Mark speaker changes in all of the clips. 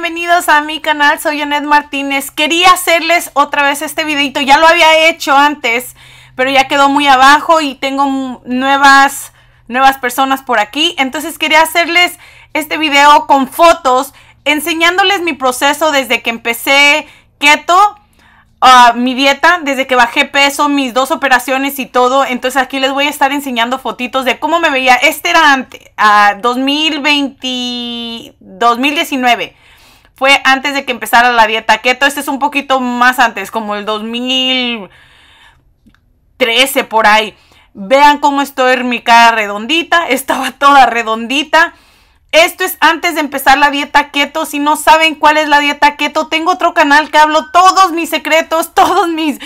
Speaker 1: bienvenidos a mi canal, soy Janet Martínez. Quería hacerles otra vez este videito, ya lo había hecho antes, pero ya quedó muy abajo y tengo nuevas, nuevas personas por aquí. Entonces quería hacerles este video con fotos, enseñándoles mi proceso desde que empecé keto, mi dieta, desde que bajé peso, mis dos operaciones y todo. Entonces aquí les voy a estar enseñando fotitos de cómo me veía. Este era antes, 2020, 2019 fue antes de que empezara la dieta keto. Este es un poquito más antes, como el 2013 por ahí. Vean cómo estoy en mi cara redondita, estaba toda redondita. Esto es antes de empezar la dieta keto. Si no saben cuál es la dieta keto, tengo otro canal que hablo todos mis secretos, todos mis,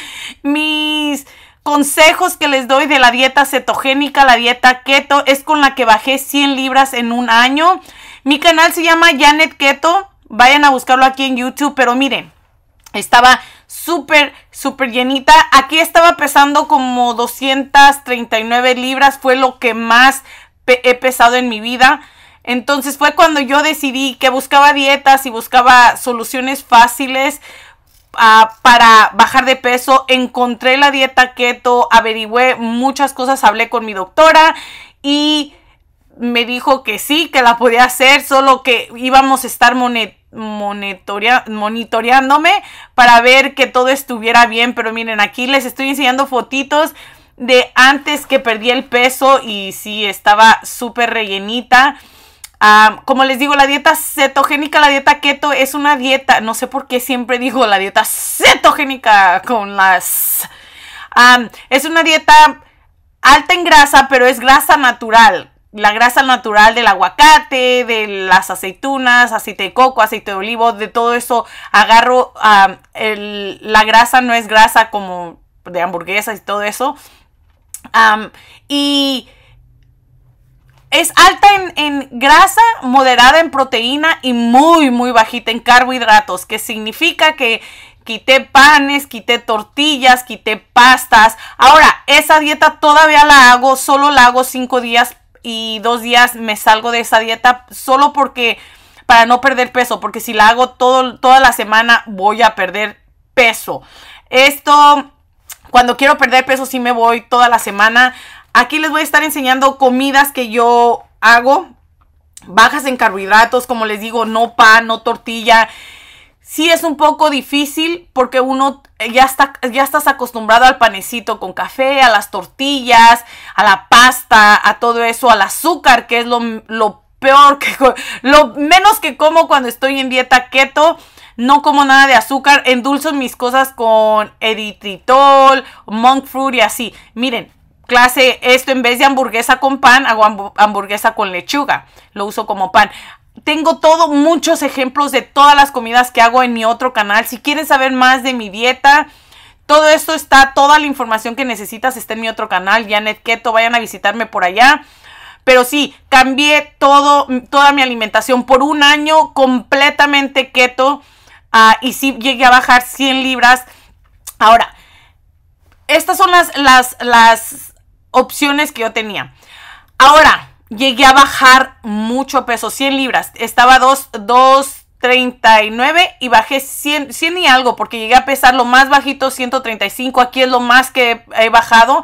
Speaker 1: mis consejos que les doy de la dieta cetogénica, la dieta keto. Es con la que bajé 100 libras en un año. Mi canal se llama Janet Keto. Vayan a buscarlo aquí en YouTube, pero miren, estaba súper, súper llenita. Aquí estaba pesando como 239 libras, fue lo que más he pesado en mi vida. Entonces fue cuando yo decidí que buscaba dietas y buscaba soluciones fáciles ah, para bajar de peso. Encontré la dieta keto, averigüé muchas cosas, hablé con mi doctora y me dijo que sí, que la podía hacer, solo que íbamos a estar monitorea monitoreándome para ver que todo estuviera bien. Pero miren, aquí les estoy enseñando fotitos de antes que perdí el peso y sí, estaba súper rellenita. Ah, como les digo, la dieta cetogénica, la dieta keto es una dieta, no sé por qué siempre digo la dieta cetogénica con las... Ah, es una dieta alta en grasa, pero es grasa natural la grasa natural del aguacate, de las aceitunas, aceite de coco, aceite de olivo, de todo eso agarro, la grasa no es grasa como de hamburguesas y todo eso. y es alta en, grasa, moderada en proteína y muy, muy bajita en carbohidratos, que significa que quité panes, quité tortillas, quité pastas. Ahora, esa dieta todavía la hago, solo la hago cinco días y dos días me salgo de esa dieta solo porque para no perder peso, porque si la hago todo, toda la semana voy a perder peso. Esto, cuando quiero perder peso, sí me voy toda la semana. Aquí les voy a estar enseñando comidas que yo hago, bajas en carbohidratos, como les digo, no pan, no tortilla sí es un poco difícil porque uno eh, ya, está, ya estás acostumbrado al panecito con café, a las tortillas, a la pasta, a todo eso, al azúcar, que es lo, lo peor, que, lo menos que como cuando estoy en dieta keto. No como nada de azúcar, endulzo mis cosas con eritritol, monk fruit y así. Miren, clase esto en vez de hamburguesa con pan, hago hamburguesa con lechuga. Lo uso como pan tengo todo, muchos ejemplos de todas las comidas que hago en mi otro canal. Si quieres saber más de mi dieta, todo esto está, toda la información que necesitas está en mi otro canal, Janet Keto, vayan a visitarme por allá. Pero sí, cambié todo, toda mi alimentación por un año completamente keto ah, y sí llegué a bajar 100 libras. Ahora, estas son las, las opciones que yo tenía. Ahora, llegué a bajar mucho peso, 100 libras. Estaba 2, 239 y bajé 100, 100 y algo porque llegué a pesar lo más bajito, 135. Aquí es lo más que he bajado.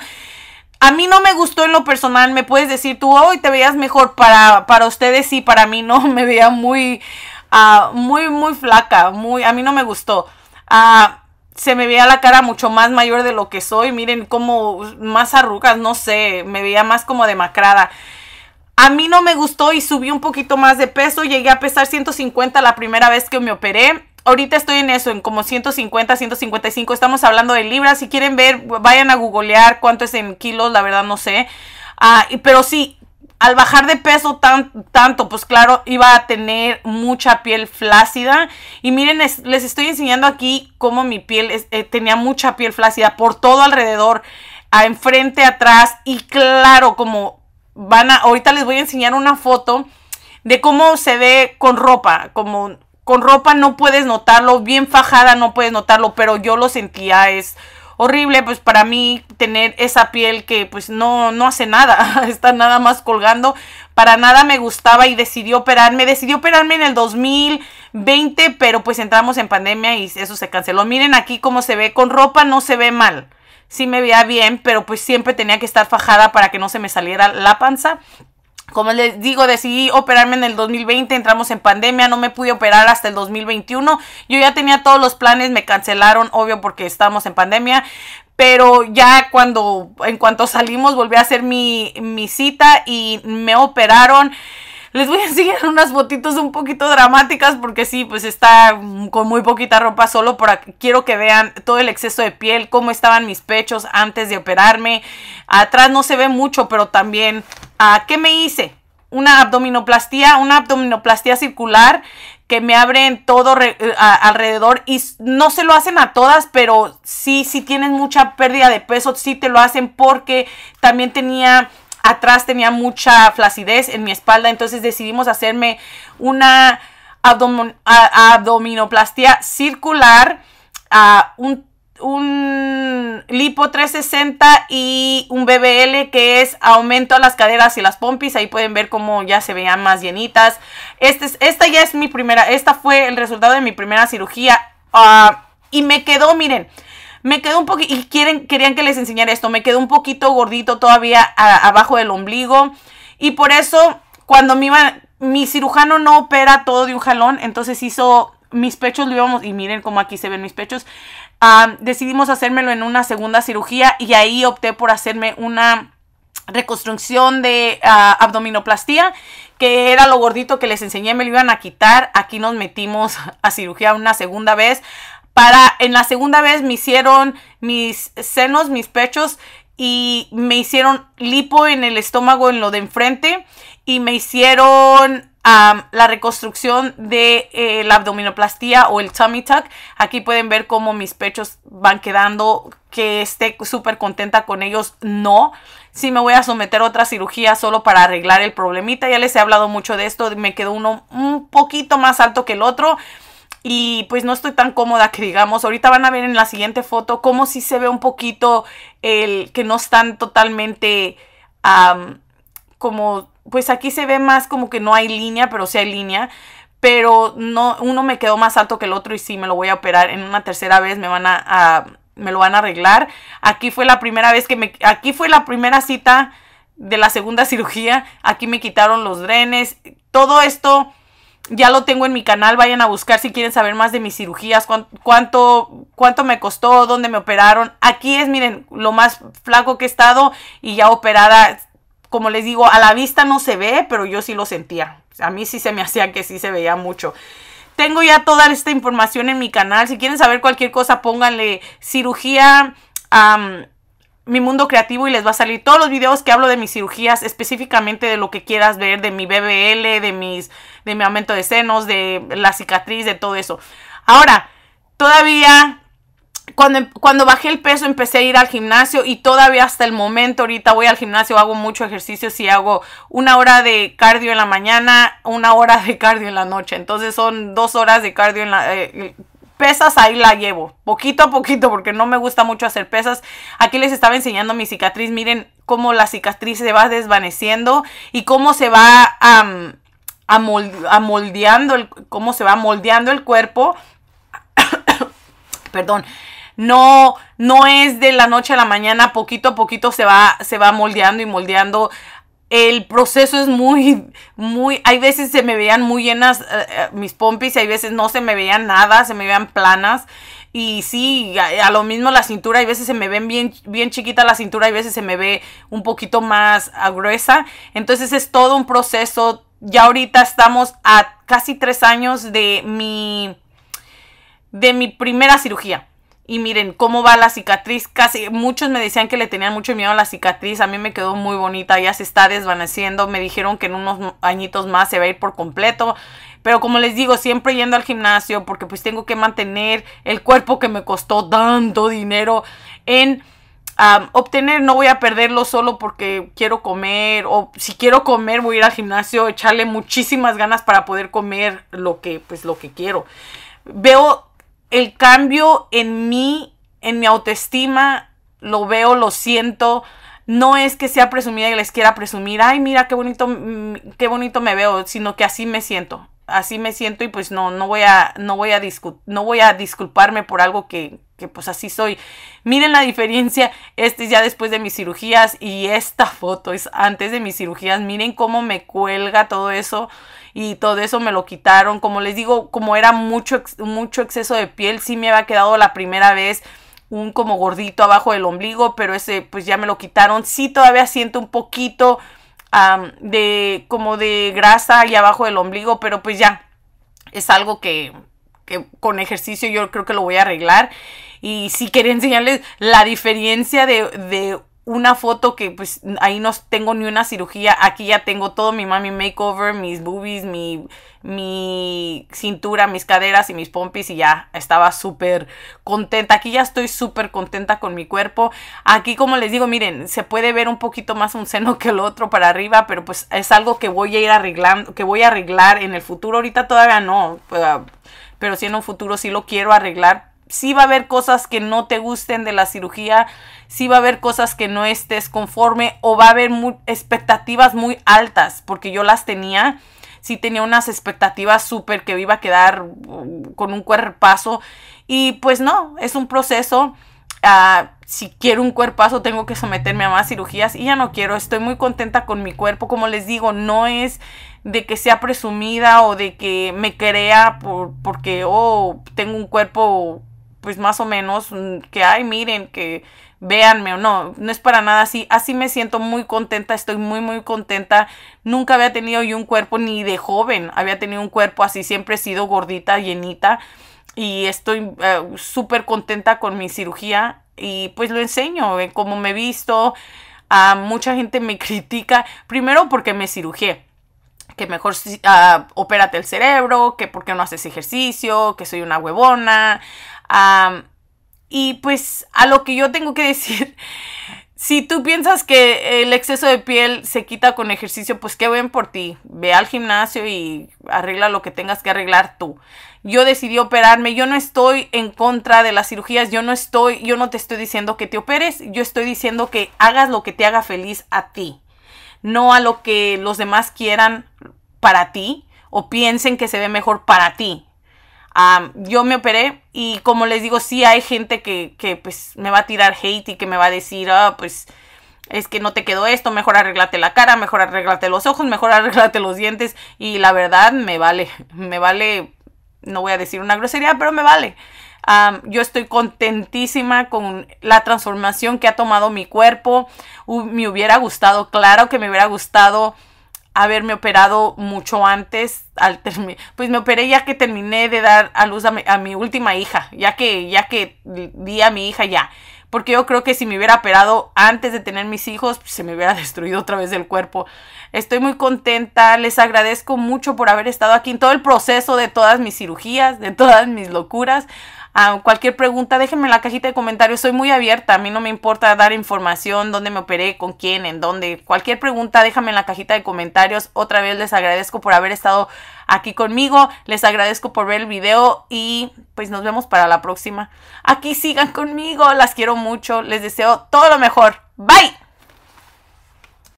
Speaker 1: A mí no me gustó en lo personal, me puedes decir tú, hoy te veías mejor para, ustedes sí, para mí no, me veía muy, ah, muy, muy flaca, muy, a mí no me gustó. Ah, se me veía la cara mucho más mayor de lo que soy, miren como más arrugas, no sé, me veía más como demacrada. A mí no me gustó y subí un poquito más de peso. Llegué a pesar 150 la primera vez que me operé. Ahorita estoy en eso, en como 150, 155. Estamos hablando de libras. Si quieren ver, vayan a googlear cuánto es en kilos, la verdad no sé. Ah, pero sí, al bajar de peso tanto, pues claro, iba a tener mucha piel flácida. Y miren, les estoy enseñando aquí cómo mi piel eh, tenía mucha piel flácida por todo alrededor, a enfrente, atrás. Y claro, como van ahorita les voy a enseñar una foto de cómo se ve con ropa, como con ropa no puedes notarlo, bien fajada no puedes notarlo, pero yo lo sentía, es horrible pues para mí tener esa piel que pues no, no hace nada, está nada más colgando, para nada me gustaba y decidió operarme, decidió operarme en el 2020, pero pues entramos en pandemia y eso se canceló. Miren aquí cómo se ve, con ropa no se ve mal sí me veía bien, pero pues siempre tenía que estar fajada para que no se me saliera la panza. Como les digo, decidí operarme en el 2020, entramos en pandemia, no me pude operar hasta el 2021. Yo ya tenía todos los planes, me cancelaron, obvio, porque estábamos en pandemia. Pero ya cuando, en cuanto salimos, volví a hacer mi, mi cita y me operaron. Les voy a enseñar unas fotitos un poquito dramáticas porque sí, pues está con muy poquita ropa solo para quiero que vean todo el exceso de piel, cómo estaban mis pechos antes de operarme. Atrás no se ve mucho, pero también ¿a ah, qué me hice? Una abdominoplastía, una abdominoplastía circular que me abren todo eh, alrededor y no se lo hacen a todas, pero sí, si tienen mucha pérdida de peso, sí te lo hacen porque también tenía atrás tenía mucha flacidez en mi espalda, entonces decidimos hacerme una abdominoplastia circular, un, lipo 360 y un BBL que es aumento a las caderas y las pompis, ahí pueden ver cómo ya se veían más llenitas. Este esta ya es mi primera, esta fue el resultado de mi primera cirugía ah, y me quedó, miren, me quedó un poquito, y quieren, querían que les enseñara esto, me quedó un poquito gordito todavía abajo del ombligo. Y por eso, cuando me mi cirujano no opera todo de un jalón, entonces hizo mis pechos, lo íbamos, y miren cómo aquí se ven mis pechos. Ah, decidimos hacérmelo en una segunda cirugía y ahí opté por hacerme una reconstrucción de ah, abdominoplastía, que era lo gordito que les enseñé, me lo iban a quitar. Aquí nos metimos a cirugía una segunda vez para, en la segunda vez me hicieron mis senos, mis pechos y me hicieron lipo en el estómago, en lo de enfrente y me hicieron la reconstrucción de eh, la abdominoplastía o el tummy tuck. Aquí pueden ver cómo mis pechos van quedando, que esté súper contenta con ellos. No, si sí me voy a someter a otra cirugía solo para arreglar el problemita. Ya les he hablado mucho de esto, me quedó uno un poquito más alto que el otro y pues no estoy tan cómoda que digamos, ahorita van a ver en la siguiente foto Como si se ve un poquito el que no están totalmente como, pues aquí se ve más como que no hay línea, pero sí hay línea, pero no, uno me quedó más alto que el otro y sí me lo voy a operar en una tercera vez, me van a, me lo van a arreglar. Aquí fue la primera vez que me, aquí fue la primera cita de la segunda cirugía, aquí me quitaron los drenes, todo esto ya lo tengo en mi canal, vayan a buscar si quieren saber más de mis cirugías, cuánto, cuánto me costó, dónde me operaron. Aquí es, miren, lo más flaco que he estado y ya operada, como les digo, a la vista no se ve, pero yo sí lo sentía. A mí sí se me hacía que sí se veía mucho. Tengo ya toda esta información en mi canal. Si quieren saber cualquier cosa, pónganle cirugía mi mundo creativo y les va a salir todos los videos que hablo de mis cirugías, específicamente de lo que quieras ver, de mi BBL, de mis, de mi aumento de senos, de la cicatriz, de todo eso. Ahora, todavía cuando, cuando, bajé el peso empecé a ir al gimnasio y todavía hasta el momento ahorita voy al gimnasio, hago mucho ejercicio, y hago una hora de cardio en la mañana, una hora de cardio en la noche, entonces son dos horas de cardio en la, eh, pesas ahí la llevo, poquito a poquito, porque no me gusta mucho hacer pesas. Aquí les estaba enseñando mi cicatriz, miren cómo la cicatriz se va desvaneciendo y cómo se va amoldeando, el, cómo se va moldeando el cuerpo. Perdón. No, no es de la noche a la mañana, poquito a poquito se va, se va moldeando y moldeando el proceso es muy, muy, hay veces se me veían muy llenas eh, eh, mis pompis, y hay veces no se me veían nada, se me veían planas. Y sí, a, lo mismo la cintura, hay veces se me ven bien, bien chiquita la cintura, hay veces se me ve un poquito más gruesa. Entonces es todo un proceso. Ya ahorita estamos a casi tres años de mi, de mi primera cirugía y miren cómo va la cicatriz. Casi muchos me decían que le tenían mucho miedo a la cicatriz. A mí me quedó muy bonita, ya se está desvaneciendo. Me dijeron que en unos añitos más se va a ir por completo. Pero como les digo, siempre yendo al gimnasio porque pues tengo que mantener el cuerpo que me costó tanto dinero en obtener. No voy a perderlo solo porque quiero comer o si quiero comer voy a ir al gimnasio, echarle muchísimas ganas para poder comer lo que pues lo que quiero. Veo el cambio en mí, en mi autoestima, lo veo, lo siento. No es que sea presumida y les quiera presumir, ay, mira qué bonito, mm, qué bonito me veo, sino que así me siento. Así me siento y pues no, no voy a, no voy a, discutir, no voy a disculparme por algo que, que pues así soy. Miren la diferencia, este es ya después de mis cirugías y esta foto es antes de mis cirugías. Miren cómo me cuelga todo eso y todo eso me lo quitaron. Como les digo, como era mucho, mucho exceso de piel, sí me había quedado la primera vez un como gordito abajo del ombligo, pero ese pues ya me lo quitaron. Sí todavía siento un poquito de como de grasa ahí abajo del ombligo, pero pues ya es algo que, con ejercicio yo creo que lo voy a arreglar. Y si quería enseñarles la diferencia de una foto que pues ahí no tengo ni una cirugía, aquí ya tengo todo, mi mami makeover, mis boobies, mi, mi cintura, mis caderas y mis pompis y ya estaba súper contenta. Aquí ya estoy súper contenta con mi cuerpo. Aquí como les digo, miren, se puede ver un poquito más un seno que el otro para arriba, pero pues es algo que voy a ir arreglando, que voy a arreglar en el futuro. Ahorita todavía no, pero si en un futuro sí lo quiero arreglar si va a haber cosas que no te gusten de la cirugía, sí va a haber cosas que no estés conforme o va a haber expectativas muy altas, porque yo las tenía, si tenía unas expectativas súper que iba a quedar mm, con un cuerpazo y pues no, es un proceso. Ah, si quiero un cuerpazo tengo que someterme a más cirugías y ya no quiero, estoy muy contenta con mi cuerpo, como les digo, no es de que sea presumida o de que me crea por, porque, oh, tengo un cuerpo pues más o menos, mm, que hay, miren, que véanme o no, no es para nada así, así me siento muy contenta, estoy muy muy contenta, nunca había tenido yo un cuerpo ni de joven, había tenido un cuerpo así, siempre he sido gordita, llenita y estoy eh, súper contenta con mi cirugía y pues lo enseño, eh, como me he visto, a mucha gente me critica, primero porque me cirujé que mejor uh, opérate el cerebro, que por qué no haces ejercicio, que soy una huevona, y pues a lo que yo tengo que decir, si tú piensas que el exceso de piel se quita con ejercicio, pues qué ven por ti. Ve al gimnasio y arregla lo que tengas que arreglar tú. Yo decidí operarme, yo no estoy en contra de las cirugías, yo no estoy, yo no te estoy diciendo que te operes, yo estoy diciendo que hagas lo que te haga feliz a ti, no a lo que los demás quieran para ti o piensen que se ve mejor para ti. yo me operé y como les digo, sí hay gente que, pues me va a tirar hate y que me va a decir, ah, pues es que no te quedó esto, mejor arreglate la cara, mejor arreglate los ojos, mejor arreglate los dientes. Y la verdad me vale, me vale, no voy a decir una grosería, pero me vale. yo estoy contentísima con la transformación que ha tomado mi cuerpo. me hubiera gustado, claro que me hubiera gustado haberme operado mucho antes, al pues me operé ya que terminé de dar a luz a mi, última hija, ya que, ya que di a mi hija ya. Porque yo creo que si me hubiera operado antes de tener mis hijos, pues se me hubiera destruido otra vez el cuerpo. Estoy muy contenta, les agradezco mucho por haber estado aquí en todo el proceso de todas mis cirugías, de todas mis locuras cualquier pregunta, déjenme en la cajita de comentarios. Soy muy abierta. A mí no me importa dar información, dónde me operé, con quién, en dónde. Cualquier pregunta, déjame en la cajita de comentarios. Otra vez les agradezco por haber estado aquí conmigo. Les agradezco por ver el video y pues nos vemos para la próxima. Aquí sigan conmigo. Las quiero mucho. Les deseo todo lo mejor. Bye.